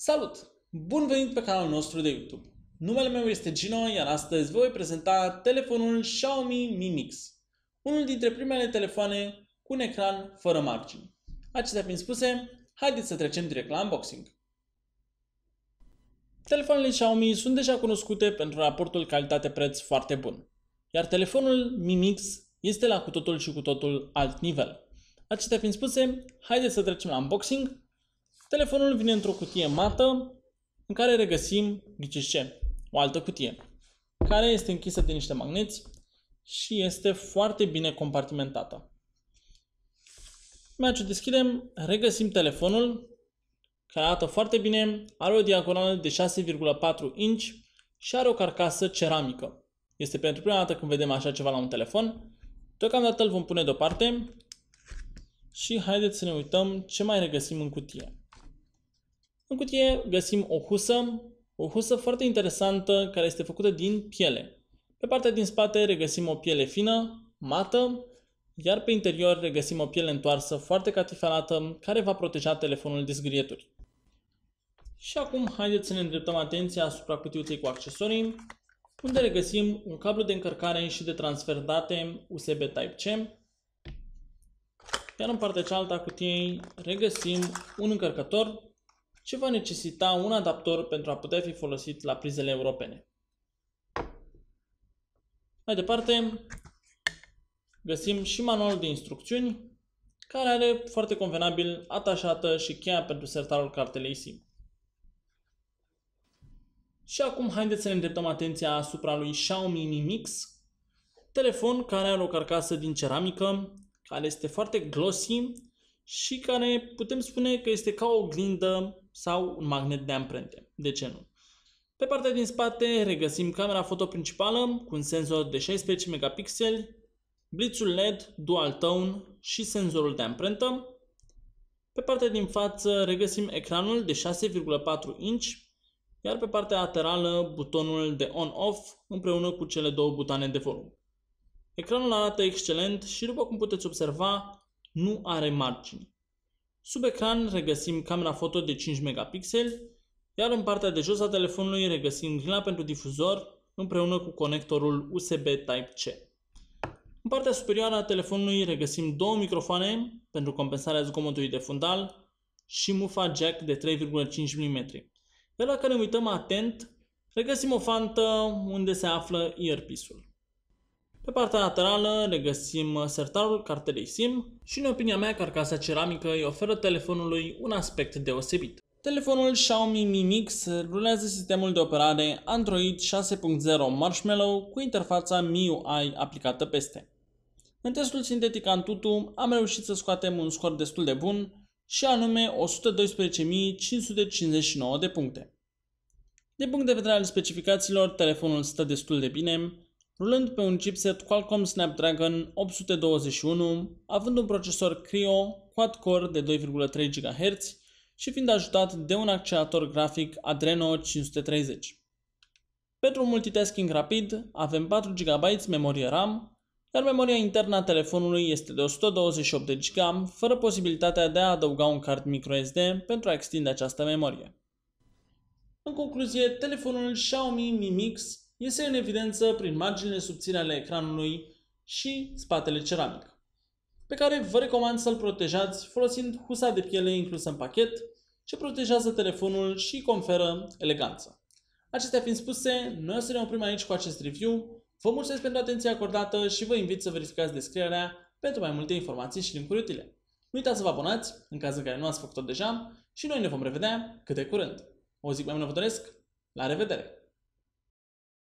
Salut! Bun venit pe canalul nostru de YouTube! Numele meu este Gino, iar astăzi vă voi prezenta telefonul Xiaomi Mi Mix, unul dintre primele telefoane cu un ecran fără margini. Acestea fiind spuse, haideți să trecem direct la unboxing. Telefoanele Xiaomi sunt deja cunoscute pentru raportul calitate-preț foarte bun, iar telefonul Mi Mix este la cu totul și cu totul alt nivel. Acestea fiind spuse, haideți să trecem la unboxing Telefonul vine într-o cutie mată în care regăsim, ghiciți ce, o altă cutie, care este închisă de niște magneți și este foarte bine compartimentată. Merge, deschidem, regăsim telefonul, care arată foarte bine, are o diagonală de 6,4 inch și are o carcasă ceramică. Este pentru prima dată când vedem așa ceva la un telefon. Deocamdată îl vom pune deoparte și haideți să ne uităm ce mai regăsim în cutie. În cutie găsim o husă, o husă foarte interesantă care este făcută din piele. Pe partea din spate regăsim o piele fină, mată, iar pe interior regăsim o piele întoarsă foarte catifelată care va proteja telefonul de zgârieturi. Și acum haideți să ne îndreptăm atenția asupra cutiuței cu accesorii, unde regăsim un cablu de încărcare și de transfer date USB Type-C, iar în partea cealaltă a cutiei regăsim un încărcător ce va necesita un adaptor pentru a putea fi folosit la prizele europene. Mai departe, găsim și manualul de instrucțiuni, care are foarte convenabil atașată și cheia pentru sertarul cartelei SIM. Și acum haideți să ne îndreptăm atenția asupra lui Xiaomi Mi Mix, telefon care are o carcasă din ceramică, care este foarte glossy și care putem spune că este ca o oglindă sau un magnet de amprente. De ce nu? Pe partea din spate regăsim camera foto principală cu un senzor de 16 megapixeli, blitzul LED, dual tone și senzorul de amprentă. Pe partea din față regăsim ecranul de 6,4 inch, iar pe partea laterală butonul de on-off împreună cu cele două butoane de volum. Ecranul arată excelent și după cum puteți observa, nu are margini. Sub ecran regăsim camera foto de 5 megapixeli, iar în partea de jos a telefonului regăsim grila pentru difuzor împreună cu conectorul USB Type-C. În partea superioară a telefonului regăsim două microfoane pentru compensarea zgomotului de fundal și mufa jack de 3,5 mm. Iar dacă ne uităm atent, regăsim o fantă unde se află earpiece-ul. Pe partea laterală regăsim sertarul cartelei SIM și în opinia mea carcasa ceramică îi oferă telefonului un aspect deosebit. Telefonul Xiaomi Mi Mix rulează sistemul de operare Android 6.0 Marshmallow cu interfața MIUI aplicată peste. În testul sintetic Antutu am reușit să scoatem un scor destul de bun și anume 112.559 de puncte. De punct de vedere al specificațiilor, telefonul stă destul de bine, rulând pe un chipset Qualcomm Snapdragon 821, având un procesor Cryo quad-core de 2,3 GHz și fiind ajutat de un accelerator grafic Adreno 530. Pentru multitasking rapid avem 4 GB memorie RAM, iar memoria internă a telefonului este de 128 GB, fără posibilitatea de a adăuga un card microSD pentru a extinde această memorie. În concluzie, telefonul Xiaomi Mi Mix iese în evidență prin marginile subțire ale ecranului și spatele ceramic, pe care vă recomand să-l protejați folosind husa de piele inclusă în pachet, ce protejează telefonul și conferă eleganță. Acestea fiind spuse, noi o să ne oprim aici cu acest review. Vă mulțumesc pentru atenția acordată și vă invit să verificați descrierea pentru mai multe informații și linkuri utile. Nu uitați să vă abonați în cazul în care nu ați făcut-o deja și noi ne vom revedea cât de curând. O zi cu mai mult vă doresc, la revedere!